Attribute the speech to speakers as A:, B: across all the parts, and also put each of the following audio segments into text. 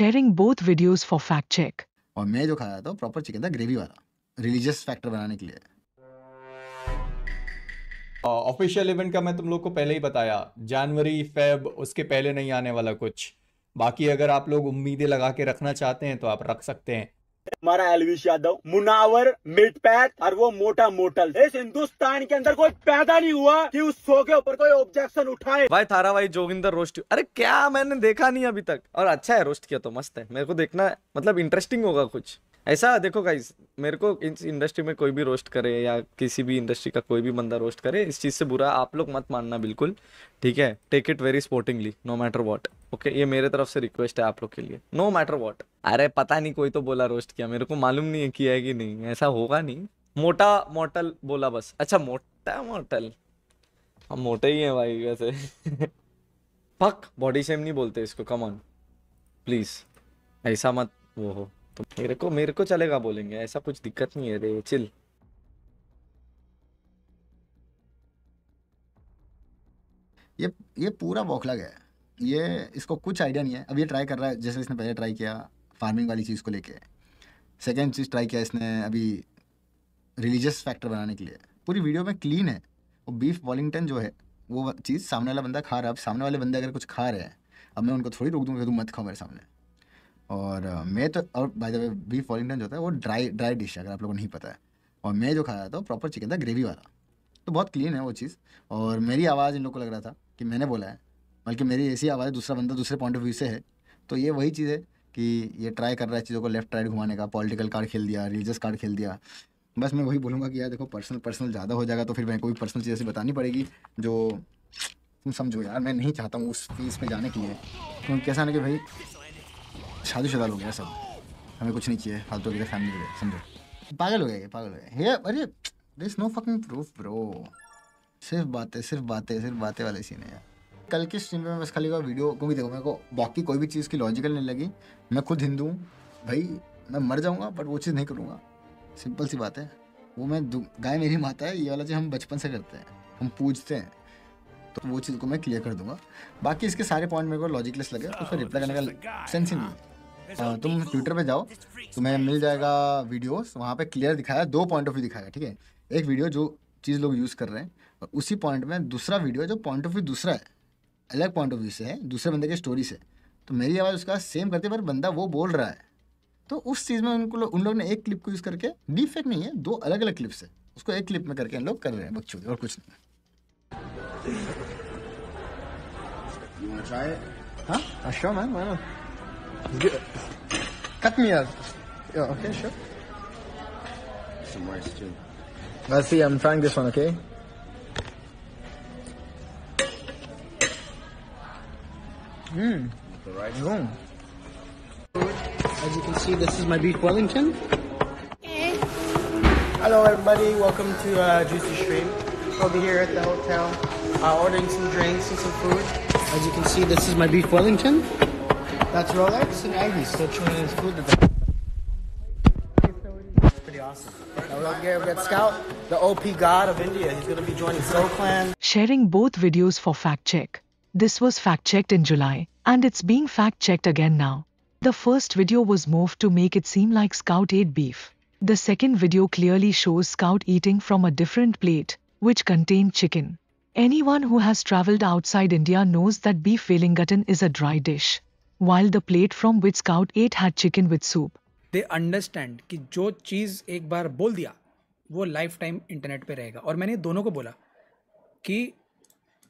A: sharing both videos for fact check.
B: और मैं जो खाया था प्रॉपर चिकन था ग्रेवी वाला रिलीजियस फैक्टर बनाने के लिए ऑफिशियल uh, इवेंट का मैं तुम लोग को पहले ही बताया जनवरी फेब उसके पहले नहीं आने वाला कुछ बाकी अगर आप लोग उम्मीदें लगा के रखना चाहते हैं तो आप रख सकते हैं
A: हमारा एलविश यादव मुनावर मिड पैक और वो मोटा मोटल इस हिंदुस्तान के अंदर कोई पैदा नहीं हुआ कि उस शो के ऊपर कोई ऑब्जेक्शन उठाए
C: भाई थारा भाई जोगिंदर रोस्ट अरे क्या मैंने देखा नहीं अभी तक और अच्छा है रोस्ट किया तो मस्त है मेरे को देखना मतलब इंटरेस्टिंग होगा कुछ ऐसा देखो गाइज मेरे को इस इंडस्ट्री में कोई भी रोस्ट करे या किसी भी इंडस्ट्री का कोई भी बंदा रोस्ट करे इस चीज़ से बुरा आप लोग मत मानना बिल्कुल ठीक है take it very sportingly no matter what okay okay, ये मेरे तरफ से रिक्वेस्ट है आप लोग के लिए नो मैटर वॉट अरे पता नहीं कोई तो बोला रोस्ट किया मेरे को मालूम नहीं है किया है कि नहीं ऐसा होगा नहीं मोटा मोटल बोला बस अच्छा मोटा मोटल हम मोटे ही हैं भाई वैसे पक बॉडी शेम नहीं बोलते इसको कम ऑन प्लीज ऐसा मत वो हो तो मेरे को मेरे को चलेगा बोलेंगे ऐसा कुछ दिक्कत नहीं है रे चिल
B: ये ये पूरा बौखला गया है ये इसको कुछ आइडिया नहीं है अब ये ट्राई कर रहा है जैसे इसने पहले ट्राई किया फार्मिंग वाली चीज़ को लेके सेकेंड चीज़ ट्राई किया इसने अभी रिलीजियस फैक्टर बनाने के लिए पूरी वीडियो में क्लीन है वो बीफ वॉलिंगटन जो है वो चीज़ सामने वाला बंदा खा रहा है अब सामने वाले बंदे अगर कुछ खा रहे हैं अब मैं उनको थोड़ी रोक दूँगा तुम मत खाओ मेरे सामने और मैं तो और by the way beef Wellington जो होता है वो ड्राई ड्राई डिश है अगर आप लोगों को नहीं पता है और मैं जो खा रहा था प्रॉपर चिकन था ग्रेवी वाला तो बहुत क्लीन है वो चीज़ और मेरी आवाज़ इन लोग को लग रहा था कि मैंने बोला है बल्कि मेरी ऐसी आवाज़ दूसरा बंदा दूसरे पॉइंट ऑफ व्यू से है तो ये वही चीज़ है कि ये ट्राई कर रहा है चीज़ों को लेफ्ट राइट घुमाने का पॉलिटिकल कार्ड खेल दिया रिलीजियस कार्ड खेल दिया बस मैं वही बोलूँगा कि यार देखो पर्सनल पर्सनल ज़्यादा हो जाएगा तो फिर मैं को भी पर्सनल चीज़ ऐसी बतानी पड़ेगी जो तुम समझो यार मैं नहीं चाहता हूँ उस फीस पे जाने के लिए क्योंकि कैसा ना कि भाई शादी शुदा लोग सब हमें कुछ नहीं चाहिए फालतू की फैमिली के समझो पागल हो गए पागल हो गए हे अरे this no fucking proof bro सिर्फ बातें सिर्फ बातें सिर्फ बातें वाले सीन है यार कल के स्ट्रीम में बस खाली का वीडियो को भी देखो मेरे को बाकी कोई भी चीज़ की लॉजिकल नहीं लगी मैं खुद हिंदू हूँ भाई मैं मर जाऊँगा बट वो चीज़ नहीं करूँगा सिंपल सी बात है वो मैं गाय मेरी माता है ये वाला चीज़ हम बचपन से करते हैं हम पूजते हैं तो वो चीज़ को मैं क्लियर कर दूंगा बाकी इसके सारे पॉइंट मेरे को लॉजिकलेस लगे उसको रिप्लाई करने का सेंस ही नहीं तुम ट्विटर पे जाओ तुम्हें मिल जाएगा वीडियोस वहाँ पे क्लियर दिखाया दो पॉइंट ऑफ व्यू दिखाया ठीक है एक वीडियो जो चीज़ लोग यूज़ कर रहे हैं और उसी पॉइंट में दूसरा वीडियो जो पॉइंट ऑफ व्यू दूसरा है अलग पॉइंट ऑफ व्यू से है दूसरे बंदे के स्टोरी से तो मेरी आवाज़ उसका सेम करते पर बंदा वो बोल रहा है तो उस चीज़ में उनको उन लोग ने एक क्लिप को यूज़ करके डिफेक्ट नहीं है दो अलग अलग क्लिप्स है उसको एक क्लिप में करके हम लोग कर रहे हैं बच्चों और कुछ नहीं हाँ? हाँ, Yeah, okay, sure. Some words too. Let's see. I'm trying this one. Okay. The hmm. As you can see, this is my beef Wellington. Hello, everybody. Welcome to uh, Juicy Stream. Over here at the hotel, uh, ordering some drinks and some food. As you can see, this is my beef Wellington. That's Rolex and
A: Aggie still chewing his food today. Pretty awesome. Now we here, we got Scout, the OP God of India. He's going to be joining Soul Clan. Sharing both videos for fact check. This was fact-checked in July, and it's being fact-checked again now. The first video was moved to make it seem like Scout ate beef. The second video clearly shows Scout eating from a different plate, which contained chicken. Anyone who has traveled outside India knows that beef Wellington is a dry dish, while the plate from which Scout ate had chicken with soup. They understand कि जो cheese एक बार बोल दिया वो life internet internet पे रहेगा और मैंने दोनों को बोला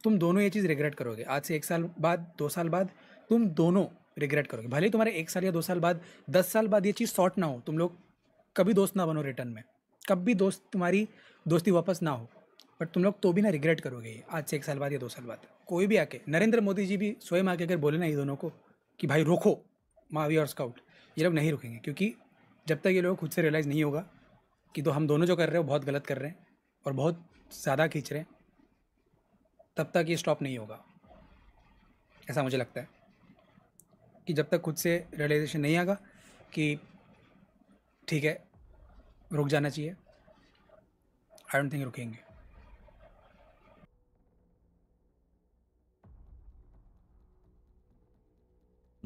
A: तुम दोनों ये चीज़ रिग्रेट करोगे आज से एक साल बाद दो साल बाद तुम दोनों रिग्रेट करोगे भले ही तुम्हारे एक साल या दो साल बाद दस साल बाद ये चीज़ शॉर्ट ना हो तुम लोग कभी दोस्त ना बनो रिटर्न में कभी दोस्त तुम्हारी दोस्ती वापस ना हो बट तुम लोग तो भी ना रिग्रेट करोगे आज से एक साल बाद या दो साल बाद कोई भी आके नरेंद्र मोदी जी भी स्वयं आके अगर बोले ना ये दोनों को कि भाई रोको मावी और स्काउट ये लोग नहीं रुकेंगे क्योंकि जब तक ये लोग खुद से रियलाइज़ नहीं होगा कि तो हम दोनों जो कर रहे हो बहुत गलत कर रहे हैं और बहुत ज़्यादा खींच रहे हैं तब तक ये स्टॉप नहीं होगा ऐसा मुझे लगता है कि जब तक खुद से रियलाइजेशन नहीं आएगा कि ठीक है रुक जाना चाहिए आई डोंट थिंक रुकेंगे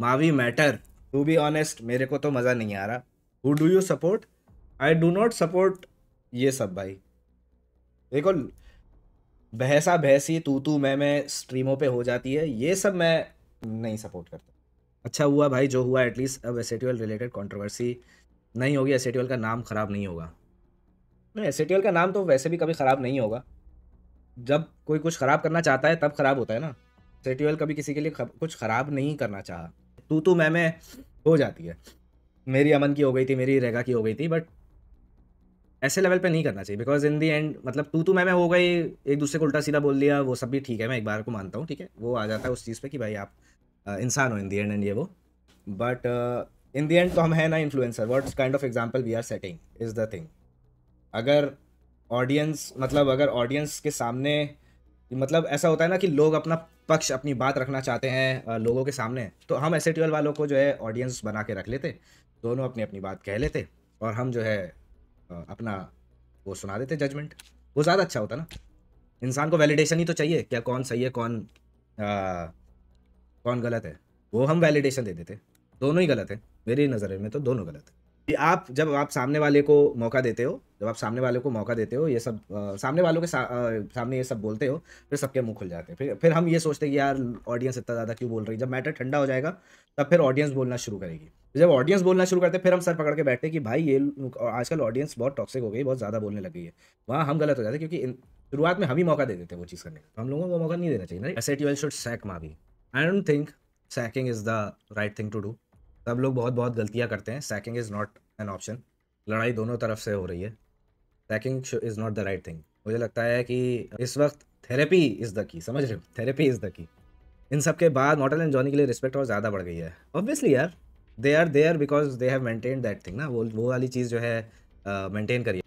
C: मावी मैटर टू बी ऑनेस्ट मेरे को तो मज़ा नहीं आ रहा who do you support I do not support ये सब भाई देखो बहसा बहसी तू तू मैं मैं स्ट्रीमों पे हो जाती है ये सब मैं नहीं सपोर्ट करता अच्छा हुआ भाई जो हुआ एटलीस्ट अब एस रिलेटेड कॉन्ट्रोवर्सी नहीं होगी एस का नाम ख़राब नहीं होगा नहीं एस का नाम तो वैसे भी कभी ख़राब नहीं होगा जब कोई कुछ ख़राब करना चाहता है तब ख़राब होता है ना एस कभी किसी के लिए कुछ ख़राब नहीं करना चाहा तू तू मैं मैं हो जाती है मेरी अमन की हो गई थी मेरी रेगा की हो गई थी बट ऐसे लेवल पे नहीं करना चाहिए बिकॉज इन दी एंड मतलब तू तू मैं मैं हो गई एक दूसरे को उल्टा सीधा बोल दिया वो सब भी ठीक है मैं एक बार को मानता हूँ ठीक है वो आ जाता है उस चीज़ पे कि भाई आप इंसान हो इन दी एंड एंड ये वो बट इन दी एंड तो हम है ना influencer what kind of example we are setting is the thing अगर ऑडियंस मतलब अगर ऑडियंस के सामने मतलब ऐसा होता है ना कि लोग अपना पक्ष अपनी बात रखना चाहते हैं लोगों के सामने तो हम एस वालों को जो है ऑडियंस बना के रख लेते दोनों अपनी अपनी बात कह लेते और हम जो है अपना वो सुना देते जजमेंट वो ज़्यादा अच्छा होता ना इंसान को वैलिडेशन ही तो चाहिए क्या कौन सही है कौन आ, कौन गलत है वो हम वैलिडेशन दे देते दोनों ही गलत है मेरी नज़र में तो दोनों गलत है कि आप जब आप सामने वाले को मौका देते हो जब आप सामने वाले को मौका देते हो ये सब आ, सामने वालों के सा, आ, सामने ये सब बोलते हो फिर सबके मुंह खुल जाते हैं फिर फिर हम ये सोचते हैं कि यार ऑडियंस इतना ज़्यादा क्यों बोल रही है जब मैटर ठंडा हो जाएगा तब फिर ऑडियंस बोलना शुरू करेगी जब ऑडियंस बोलना शुरू करते फिर हम सर पकड़ के बैठते कि भाई ये आजकल ऑडियंस बहुत टॉक्सिक हो गई बहुत ज़्यादा बोलने लगी है वहाँ हम गलत हो जाते क्योंकि शुरुआत में हम ही मौका दे देते वो चीज़ करने का हम लोगों को मौका नहीं देना चाहिए एस यू शुड सैक मा भी I don't think sacking is the right thing to do सब लोग बहुत बहुत गलतियाँ करते हैं sacking is not an option लड़ाई दोनों तरफ से हो रही है sacking is not the right thing मुझे लगता है कि इस वक्त थेरेपी इज़ द की समझ रहे हो थेरेपी इज़ द की इन सब के बाद मॉडल एंड जॉनी के लिए रिस्पेक्ट और ज़्यादा बढ़ गई है ऑब्वियसली यार they are there because they have maintain that thing ना वो वो वाली चीज़ जो है मेंटेन uh, करिए